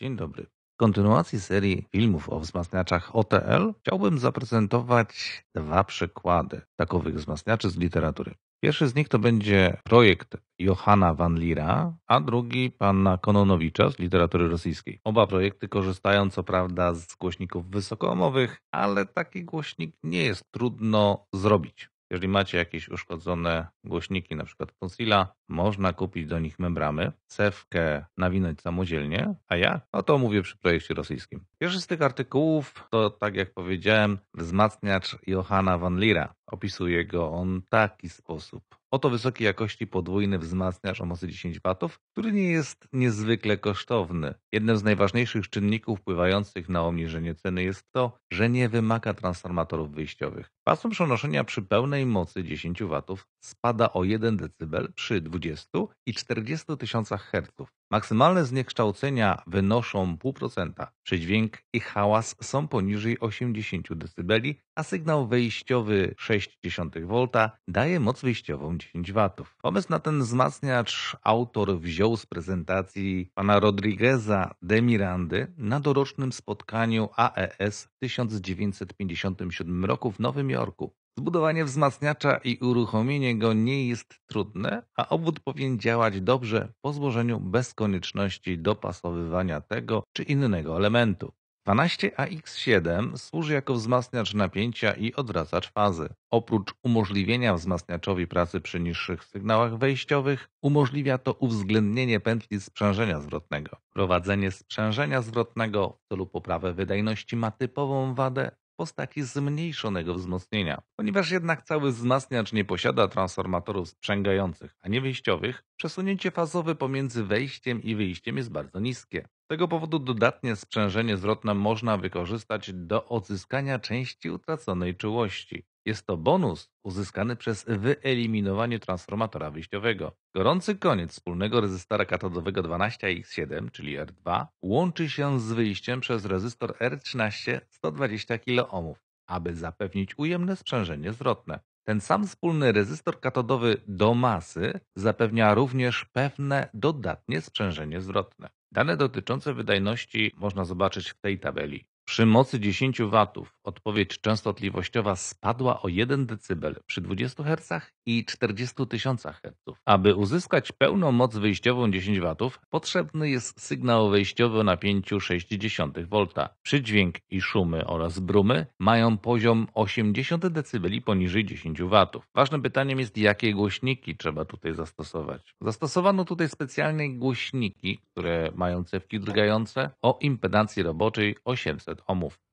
Dzień dobry. W kontynuacji serii filmów o wzmacniaczach OTL chciałbym zaprezentować dwa przykłady takowych wzmacniaczy z literatury. Pierwszy z nich to będzie projekt Johanna van Lira, a drugi pana Kononowicza z literatury rosyjskiej. Oba projekty korzystają co prawda z głośników wysokoomowych, ale taki głośnik nie jest trudno zrobić. Jeżeli macie jakieś uszkodzone głośniki, na przykład Konsila, można kupić do nich membramy, cewkę nawinąć samodzielnie, a ja? No to mówię przy projekcie rosyjskim. Pierwszy z tych artykułów to, tak jak powiedziałem, wzmacniacz Johanna van Lira. Opisuje go on w taki sposób. Oto wysokiej jakości podwójny wzmacniacz o mocy 10 W, który nie jest niezwykle kosztowny. Jednym z najważniejszych czynników wpływających na obniżenie ceny jest to, że nie wymaga transformatorów wyjściowych. Pasum przenoszenia przy pełnej mocy 10 W spada o 1 dB przy 20 20 i 40 tysiącach herców. Maksymalne zniekształcenia wynoszą 0,5%. Przedźwięk i hałas są poniżej 80 dB, a sygnał wejściowy 0,6 V daje moc wyjściową 10 W. Pomysł na ten wzmacniacz autor wziął z prezentacji pana Rodrigueza de Mirandy na dorocznym spotkaniu AES w 1957 roku w Nowym Jorku. Zbudowanie wzmacniacza i uruchomienie go nie jest trudne, a obwód powinien działać dobrze po złożeniu bez konieczności dopasowywania tego czy innego elementu. 12AX7 służy jako wzmacniacz napięcia i odwracacz fazy. Oprócz umożliwienia wzmacniaczowi pracy przy niższych sygnałach wejściowych, umożliwia to uwzględnienie pętli sprzężenia zwrotnego. Prowadzenie sprzężenia zwrotnego w celu poprawy wydajności ma typową wadę postaci zmniejszonego wzmocnienia. Ponieważ jednak cały wzmacniacz nie posiada transformatorów sprzęgających, a nie wyjściowych, przesunięcie fazowe pomiędzy wejściem i wyjściem jest bardzo niskie. Z tego powodu dodatnie sprzężenie zwrotne można wykorzystać do odzyskania części utraconej czułości. Jest to bonus uzyskany przez wyeliminowanie transformatora wyjściowego. Gorący koniec wspólnego rezystora katodowego 12X7, czyli R2, łączy się z wyjściem przez rezystor R13 120 kOhm, aby zapewnić ujemne sprzężenie zwrotne. Ten sam wspólny rezystor katodowy do masy zapewnia również pewne dodatnie sprzężenie zwrotne. Dane dotyczące wydajności można zobaczyć w tej tabeli. Przy mocy 10 W odpowiedź częstotliwościowa spadła o 1 dB przy 20 Hz i 40 000 Hz. Aby uzyskać pełną moc wyjściową 10 W, potrzebny jest sygnał wejściowy o napięciu 0,6 V. Przydźwięk i szumy oraz brumy mają poziom 80 dB poniżej 10 W. Ważnym pytaniem jest, jakie głośniki trzeba tutaj zastosować. Zastosowano tutaj specjalne głośniki, które mają cewki drgające o impedancji roboczej 800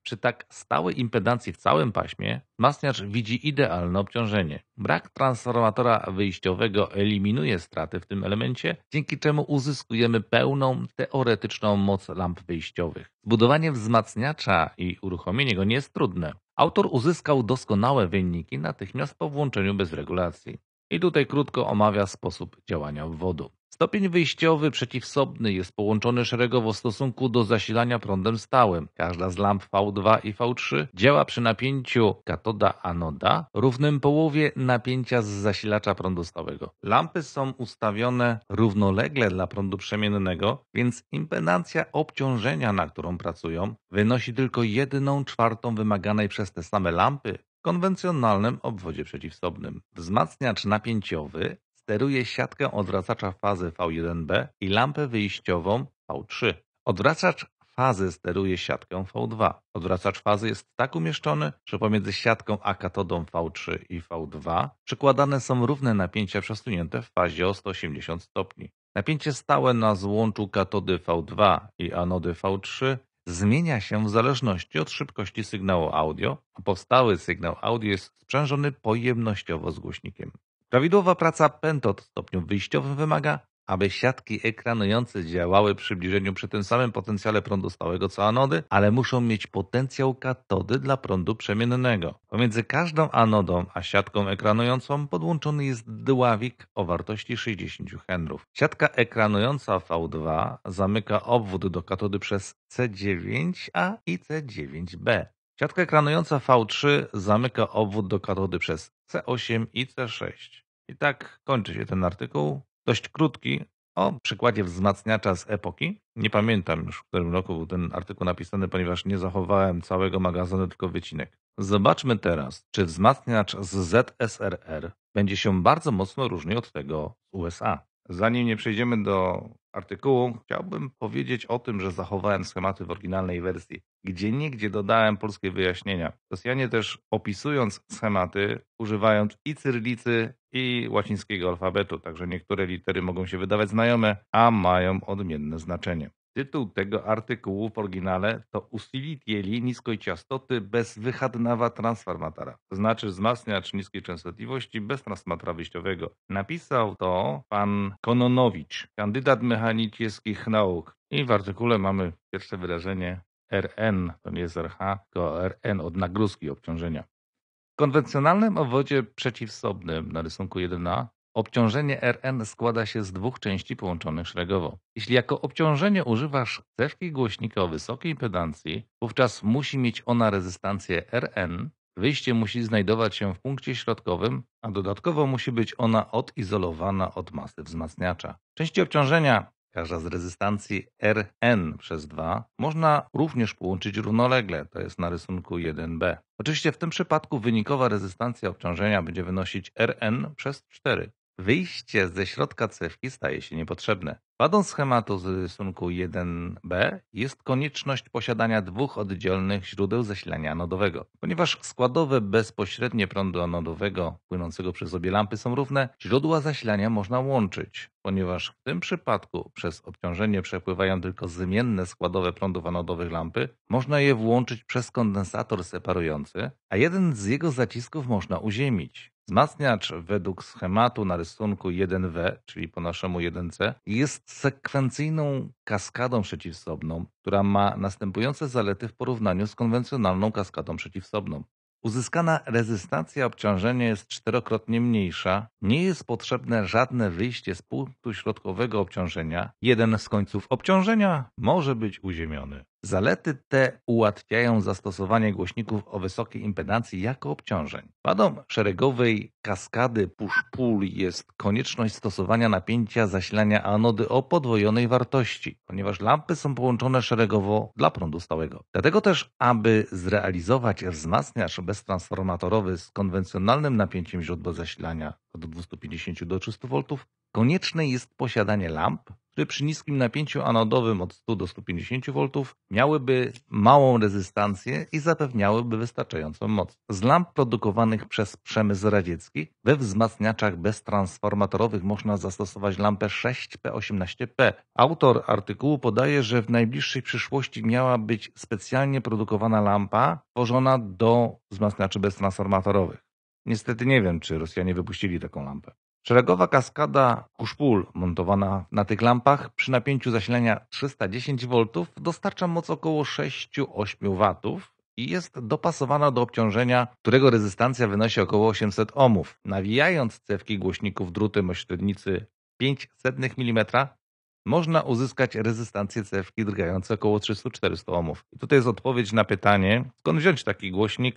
przy tak stałej impedancji w całym paśmie wzmacniacz widzi idealne obciążenie. Brak transformatora wyjściowego eliminuje straty w tym elemencie, dzięki czemu uzyskujemy pełną teoretyczną moc lamp wyjściowych. Zbudowanie wzmacniacza i uruchomienie go nie jest trudne. Autor uzyskał doskonałe wyniki natychmiast po włączeniu bez regulacji. I tutaj krótko omawia sposób działania obwodu. Stopień wyjściowy przeciwsobny jest połączony szeregowo w stosunku do zasilania prądem stałym. Każda z lamp V2 i V3 działa przy napięciu katoda-anoda równym połowie napięcia z zasilacza prądu stałego. Lampy są ustawione równolegle dla prądu przemiennego, więc impedancja obciążenia, na którą pracują, wynosi tylko jedną czwartą wymaganej przez te same lampy konwencjonalnym obwodzie przeciwsobnym. Wzmacniacz napięciowy steruje siatkę odwracacza fazy V1B i lampę wyjściową V3. Odwracacz fazy steruje siatkę V2. Odwracacz fazy jest tak umieszczony, że pomiędzy siatką a katodą V3 i V2 przykładane są równe napięcia przesunięte w fazie o 180 stopni. Napięcie stałe na złączu katody V2 i anody V3 zmienia się w zależności od szybkości sygnału audio, a powstały sygnał audio jest sprzężony pojemnościowo z głośnikiem. Prawidłowa praca pętod w stopniu wyjściowym wymaga, aby siatki ekranujące działały przy bliżeniu przy tym samym potencjale prądu stałego co anody, ale muszą mieć potencjał katody dla prądu przemiennego. Pomiędzy każdą anodą a siatką ekranującą podłączony jest dławik o wartości 60 henrów. Siatka ekranująca V2 zamyka obwód do katody przez C9A i C9B. Siatka ekranująca V3 zamyka obwód do katody przez C8 i C6. I tak kończy się ten artykuł. Dość krótki, o przykładzie wzmacniacza z epoki. Nie pamiętam już, w którym roku był ten artykuł napisany, ponieważ nie zachowałem całego magazynu, tylko wycinek. Zobaczmy teraz, czy wzmacniacz z ZSRR będzie się bardzo mocno różnił od tego z USA. Zanim nie przejdziemy do artykułu chciałbym powiedzieć o tym, że zachowałem schematy w oryginalnej wersji. Gdzie nigdzie dodałem polskie wyjaśnienia. Rosjanie też opisując schematy używając i cyrylicy, i łacińskiego alfabetu, także niektóre litery mogą się wydawać znajome, a mają odmienne znaczenie. Tytuł tego artykułu w oryginale to Usilitieli niskiej ciastoty bez wychadnawa transformatora, znaczy wzmacniacz niskiej częstotliwości bez transformatora wyjściowego. Napisał to pan Kononowicz, kandydat mechanicznych nauk. I w artykule mamy pierwsze wyrażenie RN, to nie jest RH, tylko RN od nagrózki obciążenia. W konwencjonalnym obwodzie przeciwsobnym na rysunku 1a Obciążenie Rn składa się z dwóch części połączonych szeregowo. Jeśli jako obciążenie używasz cewki głośnika o wysokiej impedancji, wówczas musi mieć ona rezystancję Rn, wyjście musi znajdować się w punkcie środkowym, a dodatkowo musi być ona odizolowana od masy wzmacniacza. Części obciążenia każda z rezystancji Rn przez 2 można również połączyć równolegle, to jest na rysunku 1b. Oczywiście w tym przypadku wynikowa rezystancja obciążenia będzie wynosić Rn przez 4. Wyjście ze środka cewki staje się niepotrzebne. Wadą schematu z rysunku 1b jest konieczność posiadania dwóch oddzielnych źródeł zasilania anodowego. Ponieważ składowe bezpośrednie prądu anodowego płynącego przez obie lampy są równe, źródła zasilania można łączyć. Ponieważ w tym przypadku przez obciążenie przepływają tylko zmienne składowe prądów anodowych lampy, można je włączyć przez kondensator separujący, a jeden z jego zacisków można uziemić. Wzmacniacz według schematu na rysunku 1W, czyli po naszemu 1C, jest sekwencyjną kaskadą przeciwsobną, która ma następujące zalety w porównaniu z konwencjonalną kaskadą przeciwsobną. Uzyskana rezystancja obciążenia jest czterokrotnie mniejsza, nie jest potrzebne żadne wyjście z punktu środkowego obciążenia, jeden z końców obciążenia może być uziemiony. Zalety te ułatwiają zastosowanie głośników o wysokiej impedancji jako obciążeń. Wadą szeregowej kaskady push-pull jest konieczność stosowania napięcia zasilania anody o podwojonej wartości, ponieważ lampy są połączone szeregowo dla prądu stałego. Dlatego też, aby zrealizować wzmacniacz beztransformatorowy z konwencjonalnym napięciem źródła zasilania od 250 do 300 V, konieczne jest posiadanie lamp, które przy niskim napięciu anodowym od 100 do 150 V miałyby małą rezystancję i zapewniałyby wystarczającą moc. Z lamp produkowanych przez przemysł radziecki we wzmacniaczach beztransformatorowych można zastosować lampę 6P18P. Autor artykułu podaje, że w najbliższej przyszłości miała być specjalnie produkowana lampa tworzona do wzmacniaczy beztransformatorowych. Niestety nie wiem, czy Rosjanie wypuścili taką lampę. Szeregowa kaskada kuszpul montowana na tych lampach przy napięciu zasilania 310 V dostarcza moc około 6-8 W i jest dopasowana do obciążenia, którego rezystancja wynosi około 800 ohmów. Nawijając cewki głośników drutem o średnicy 500 mm można uzyskać rezystancję cewki drgające około 300-400 ohmów. I tutaj jest odpowiedź na pytanie, skąd wziąć taki głośnik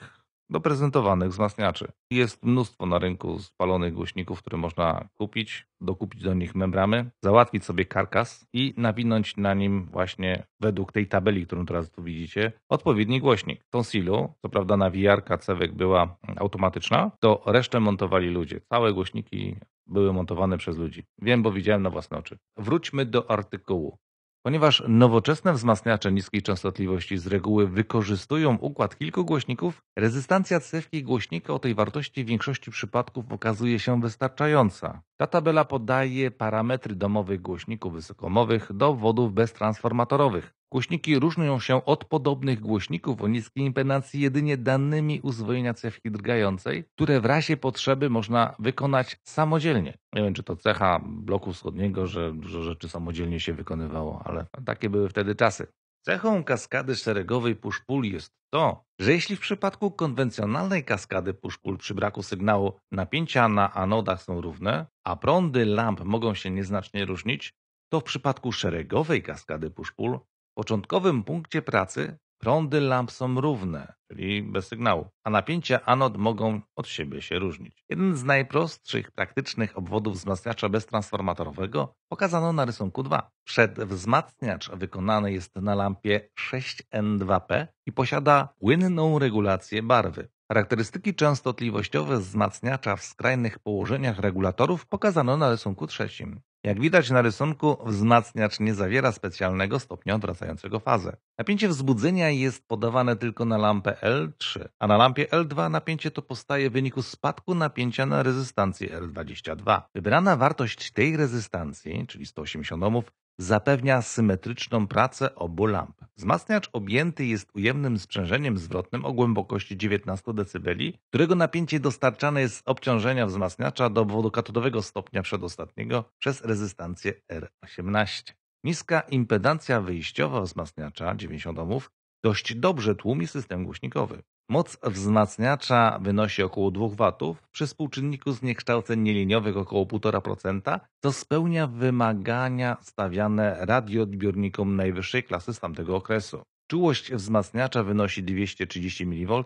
do prezentowanych wzmacniaczy. Jest mnóstwo na rynku spalonych głośników, które można kupić, dokupić do nich membramy, załatwić sobie karkas i nawinąć na nim właśnie według tej tabeli, którą teraz tu widzicie, odpowiedni głośnik. Tą silu, co prawda nawijarka cewek była automatyczna, to resztę montowali ludzie. Całe głośniki były montowane przez ludzi. Wiem, bo widziałem na własne oczy. Wróćmy do artykułu. Ponieważ nowoczesne wzmacniacze niskiej częstotliwości z reguły wykorzystują układ kilku głośników, rezystancja cewki głośnika o tej wartości w większości przypadków okazuje się wystarczająca. Ta tabela podaje parametry domowych głośników wysokomowych do wodów beztransformatorowych. Głośniki różnią się od podobnych głośników o niskiej impedancji jedynie danymi uzwojenia cewki drgającej, które w razie potrzeby można wykonać samodzielnie. Nie wiem, czy to cecha bloku wschodniego, że dużo rzeczy samodzielnie się wykonywało, ale takie były wtedy czasy. Cechą kaskady szeregowej puszpul jest to, że jeśli w przypadku konwencjonalnej kaskady puszpul przy braku sygnału napięcia na anodach są równe, a prądy lamp mogą się nieznacznie różnić, to w przypadku szeregowej kaskady puszpul początkowym punkcie pracy prądy lamp są równe, czyli bez sygnału, a napięcia anod mogą od siebie się różnić. Jeden z najprostszych praktycznych obwodów wzmacniacza beztransformatorowego pokazano na rysunku 2. Przedwzmacniacz wykonany jest na lampie 6N2P i posiada płynną regulację barwy. Charakterystyki częstotliwościowe wzmacniacza w skrajnych położeniach regulatorów pokazano na rysunku trzecim. Jak widać na rysunku, wzmacniacz nie zawiera specjalnego stopnia odwracającego fazę. Napięcie wzbudzenia jest podawane tylko na lampę L3, a na lampie L2 napięcie to powstaje w wyniku spadku napięcia na rezystancji R22. Wybrana wartość tej rezystancji, czyli 180 ohmów, Zapewnia symetryczną pracę obu lamp. Wzmacniacz objęty jest ujemnym sprzężeniem zwrotnym o głębokości 19 dB, którego napięcie dostarczane jest z obciążenia wzmacniacza do wodokatodowego stopnia przedostatniego przez rezystancję R18. Niska impedancja wyjściowa wzmacniacza 90 ohmów dość dobrze tłumi system głośnikowy. Moc wzmacniacza wynosi około 2 W przy współczynniku zniekształceń nieliniowych około 1,5%, co spełnia wymagania stawiane radioodbiornikom najwyższej klasy z tamtego okresu. Czułość wzmacniacza wynosi 230 mV,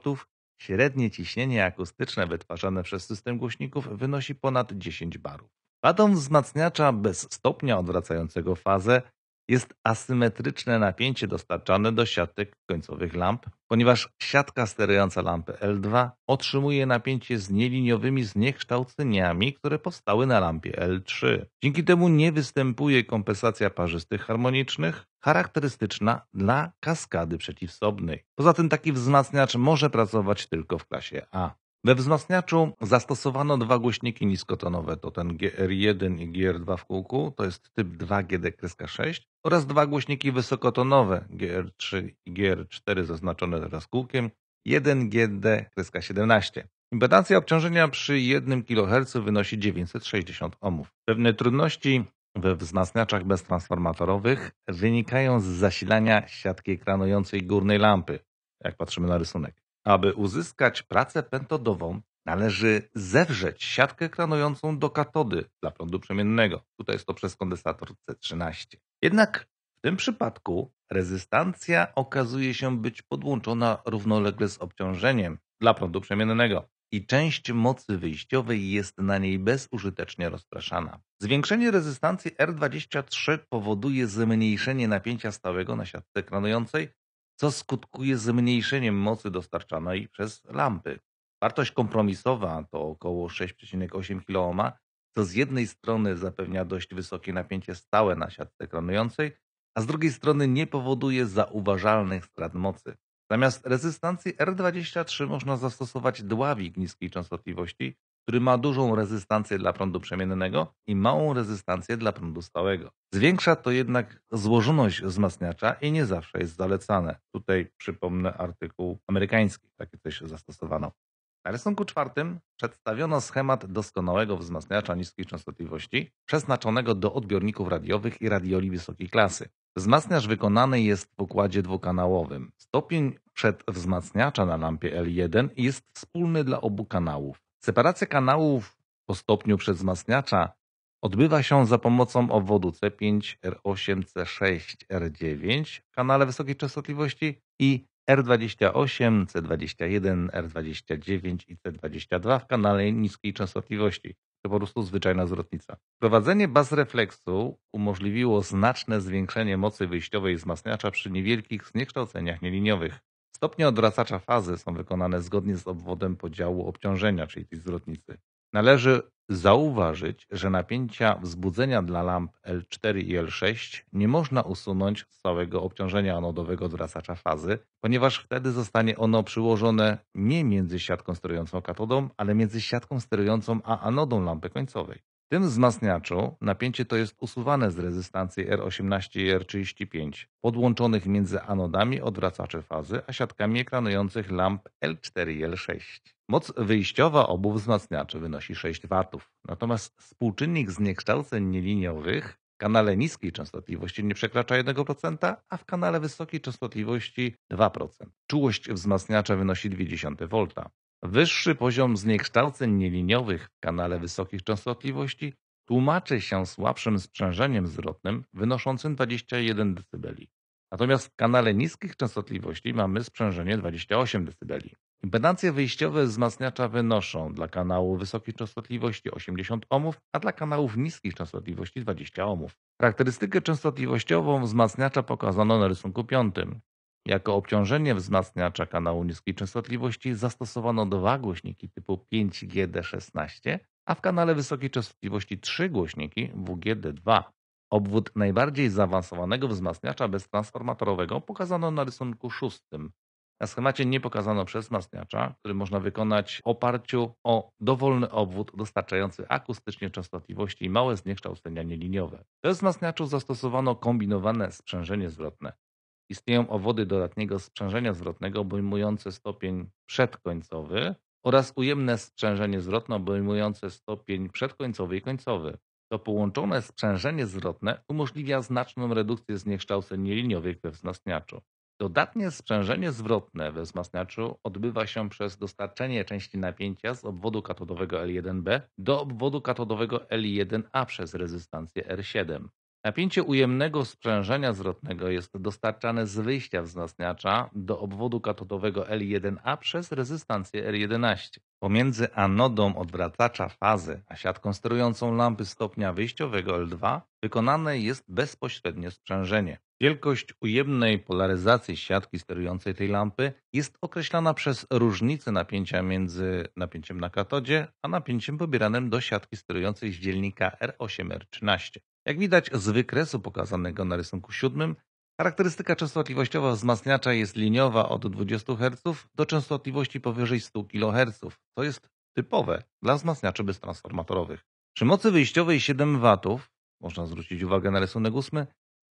średnie ciśnienie akustyczne wytwarzane przez system głośników wynosi ponad 10 barów. Wadą wzmacniacza bez stopnia odwracającego fazę jest asymetryczne napięcie dostarczane do siatek końcowych lamp, ponieważ siatka sterująca lampę L2 otrzymuje napięcie z nieliniowymi zniekształceniami, które powstały na lampie L3. Dzięki temu nie występuje kompensacja parzystych harmonicznych, charakterystyczna dla kaskady przeciwsobnej. Poza tym taki wzmacniacz może pracować tylko w klasie A. We wzmacniaczu zastosowano dwa głośniki niskotonowe, to ten GR1 i GR2 w kółku, to jest typ 2 GD-6 oraz dwa głośniki wysokotonowe GR3 i GR4 zaznaczone teraz kółkiem 1GD-17. Impedancja obciążenia przy 1 kHz wynosi 960 ohmów. Pewne trudności we wzmacniaczach beztransformatorowych wynikają z zasilania siatki ekranującej górnej lampy, jak patrzymy na rysunek. Aby uzyskać pracę pentodową, należy zewrzeć siatkę kranującą do katody dla prądu przemiennego. Tutaj jest to przez kondensator C13. Jednak w tym przypadku rezystancja okazuje się być podłączona równolegle z obciążeniem dla prądu przemiennego i część mocy wyjściowej jest na niej bezużytecznie rozpraszana. Zwiększenie rezystancji R23 powoduje zmniejszenie napięcia stałego na siatce kranującej, co skutkuje zmniejszeniem mocy dostarczanej przez lampy. Wartość kompromisowa to około 6,8 kOhm, co z jednej strony zapewnia dość wysokie napięcie stałe na siatce kranującej, a z drugiej strony nie powoduje zauważalnych strat mocy. Zamiast rezystancji R23 można zastosować dławik niskiej częstotliwości, który ma dużą rezystancję dla prądu przemiennego i małą rezystancję dla prądu stałego. Zwiększa to jednak złożoność wzmacniacza i nie zawsze jest zalecane. Tutaj przypomnę artykuł amerykański, to się zastosowano. Na rysunku czwartym przedstawiono schemat doskonałego wzmacniacza niskiej częstotliwości przeznaczonego do odbiorników radiowych i radioli wysokiej klasy. Wzmacniacz wykonany jest w układzie dwukanałowym. Stopień przedwzmacniacza na lampie L1 jest wspólny dla obu kanałów. Separacja kanałów po stopniu przez wzmacniacza odbywa się za pomocą obwodu C5, R8, C6, R9 w kanale wysokiej częstotliwości i R28, C21, R29 i C22 w kanale niskiej częstotliwości. To po prostu zwyczajna zwrotnica. Wprowadzenie baz refleksu umożliwiło znaczne zwiększenie mocy wyjściowej wzmacniacza przy niewielkich zniekształceniach nieliniowych. Stopnie odwracacza fazy są wykonane zgodnie z obwodem podziału obciążenia, czyli tej zwrotnicy. Należy zauważyć, że napięcia wzbudzenia dla lamp L4 i L6 nie można usunąć z całego obciążenia anodowego odwracacza fazy, ponieważ wtedy zostanie ono przyłożone nie między siatką sterującą katodą, ale między siatką sterującą a anodą lampy końcowej tym wzmacniaczu napięcie to jest usuwane z rezystancji R18 i R35 podłączonych między anodami odwracaczy fazy a siatkami ekranujących lamp L4 i L6. Moc wyjściowa obu wzmacniaczy wynosi 6 W, natomiast współczynnik zniekształceń nieliniowych w kanale niskiej częstotliwości nie przekracza 1%, a w kanale wysokiej częstotliwości 2%. Czułość wzmacniacza wynosi 0,2 V. Wyższy poziom zniekształceń nieliniowych w kanale wysokich częstotliwości tłumaczy się słabszym sprzężeniem zwrotnym wynoszącym 21 dB. Natomiast w kanale niskich częstotliwości mamy sprzężenie 28 dB. Impedancje wyjściowe wzmacniacza wynoszą dla kanału wysokich częstotliwości 80 ohmów, a dla kanałów niskich częstotliwości 20 ohmów. Charakterystykę częstotliwościową wzmacniacza pokazano na rysunku piątym. Jako obciążenie wzmacniacza kanału niskiej częstotliwości zastosowano dwa głośniki typu 5GD16, a w kanale wysokiej częstotliwości trzy głośniki WGD2. Obwód najbardziej zaawansowanego wzmacniacza beztransformatorowego pokazano na rysunku szóstym. Na schemacie nie pokazano przesmacniacza, który można wykonać w oparciu o dowolny obwód dostarczający akustycznie częstotliwości i małe zniekształcenia nieliniowe. Do wzmacniaczu zastosowano kombinowane sprzężenie zwrotne. Istnieją owody dodatniego sprzężenia zwrotnego obejmujące stopień przedkońcowy oraz ujemne sprzężenie zwrotne obejmujące stopień przedkońcowy i końcowy. To połączone sprzężenie zwrotne umożliwia znaczną redukcję zniekształceń nieliniowych we wzmacniaczu. Dodatnie sprzężenie zwrotne we wzmacniaczu odbywa się przez dostarczenie części napięcia z obwodu katodowego L1B do obwodu katodowego L1A przez rezystancję R7. Napięcie ujemnego sprzężenia zwrotnego jest dostarczane z wyjścia wzmacniacza do obwodu katodowego L1A przez rezystancję R11. Pomiędzy anodą odwracacza fazy a siatką sterującą lampy stopnia wyjściowego L2 wykonane jest bezpośrednie sprzężenie. Wielkość ujemnej polaryzacji siatki sterującej tej lampy jest określana przez różnicę napięcia między napięciem na katodzie a napięciem pobieranym do siatki sterującej z dzielnika R8R13. Jak widać z wykresu pokazanego na rysunku siódmym, charakterystyka częstotliwościowa wzmacniacza jest liniowa od 20 Hz do częstotliwości powyżej 100 kHz, co jest typowe dla wzmacniaczy beztransformatorowych. Przy mocy wyjściowej 7 W, można zwrócić uwagę na rysunek 8,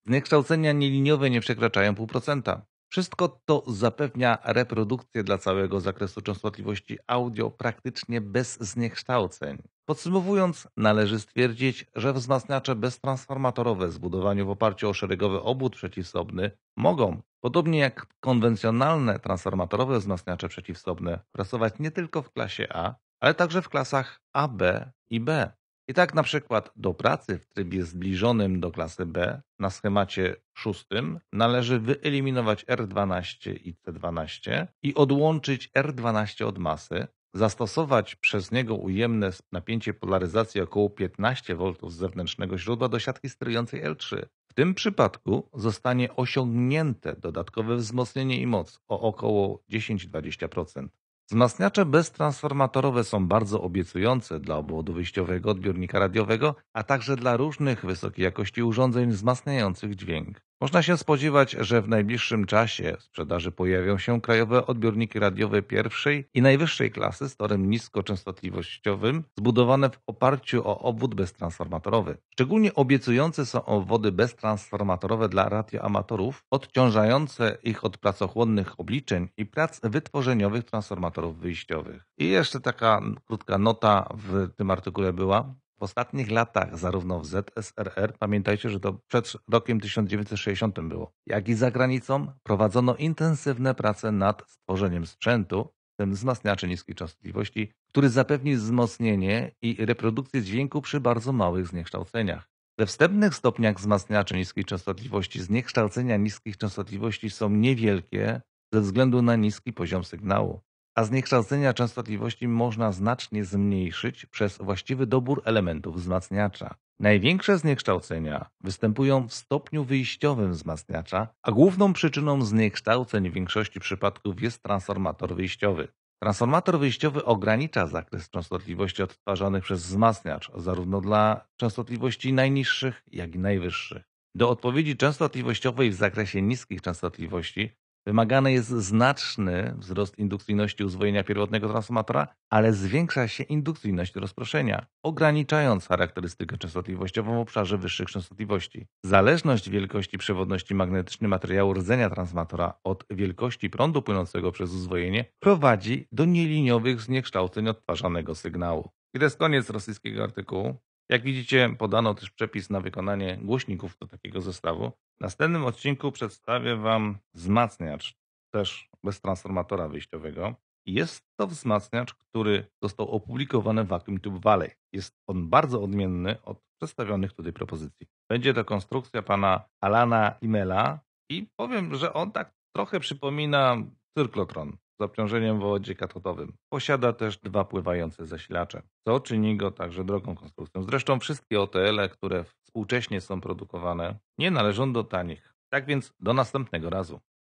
zniekształcenia nieliniowe nie przekraczają 0,5%. Wszystko to zapewnia reprodukcję dla całego zakresu częstotliwości audio praktycznie bez zniekształceń. Podsumowując, należy stwierdzić, że wzmacniacze beztransformatorowe zbudowani w oparciu o szeregowy obwód przeciwsobny mogą, podobnie jak konwencjonalne transformatorowe wzmacniacze przeciwsobne, pracować nie tylko w klasie A, ale także w klasach AB i B. I tak na przykład do pracy w trybie zbliżonym do klasy B na schemacie szóstym należy wyeliminować R12 i C12 i odłączyć R12 od masy, zastosować przez niego ujemne napięcie polaryzacji około 15 V z zewnętrznego źródła do siatki sterującej L3. W tym przypadku zostanie osiągnięte dodatkowe wzmocnienie i moc o około 10-20%. Wzmacniacze beztransformatorowe są bardzo obiecujące dla obwodu wyjściowego odbiornika radiowego, a także dla różnych wysokiej jakości urządzeń wzmacniających dźwięk. Można się spodziewać, że w najbliższym czasie w sprzedaży pojawią się krajowe odbiorniki radiowe pierwszej i najwyższej klasy z torem niskoczęstotliwościowym, zbudowane w oparciu o obwód beztransformatorowy. Szczególnie obiecujące są obwody beztransformatorowe dla radioamatorów, odciążające ich od pracochłonnych obliczeń i prac wytworzeniowych transformatorów wyjściowych. I jeszcze taka krótka nota w tym artykule była, ostatnich latach, zarówno w ZSRR, pamiętajcie, że to przed rokiem 1960 było, jak i za granicą, prowadzono intensywne prace nad stworzeniem sprzętu, w tym wzmacniaczy niskiej częstotliwości, który zapewni wzmocnienie i reprodukcję dźwięku przy bardzo małych zniekształceniach. We wstępnych stopniach wzmacniaczy niskiej częstotliwości zniekształcenia niskich częstotliwości są niewielkie ze względu na niski poziom sygnału a zniekształcenia częstotliwości można znacznie zmniejszyć przez właściwy dobór elementów wzmacniacza. Największe zniekształcenia występują w stopniu wyjściowym wzmacniacza, a główną przyczyną zniekształceń w większości przypadków jest transformator wyjściowy. Transformator wyjściowy ogranicza zakres częstotliwości odtwarzanych przez wzmacniacz, zarówno dla częstotliwości najniższych, jak i najwyższych. Do odpowiedzi częstotliwościowej w zakresie niskich częstotliwości Wymagany jest znaczny wzrost indukcyjności uzwojenia pierwotnego transformatora, ale zwiększa się indukcyjność rozproszenia, ograniczając charakterystykę częstotliwościową w obszarze wyższych częstotliwości. Zależność wielkości przewodności magnetycznej materiału rdzenia transformatora od wielkości prądu płynącego przez uzwojenie prowadzi do nieliniowych zniekształceń odtwarzanego sygnału. I to jest koniec rosyjskiego artykułu. Jak widzicie, podano też przepis na wykonanie głośników do takiego zestawu. W następnym odcinku przedstawię Wam wzmacniacz, też bez transformatora wyjściowego. Jest to wzmacniacz, który został opublikowany w Vacuum Tube Valley. Jest on bardzo odmienny od przedstawionych tutaj propozycji. Będzie to konstrukcja pana Alana Imela i powiem, że on tak trochę przypomina cyrklotron z obciążeniem w wodzie katodowym. Posiada też dwa pływające zasilacze, co czyni go także drogą konstrukcją. Zresztą wszystkie OTL-e, które współcześnie są produkowane, nie należą do tanich. Tak więc do następnego razu.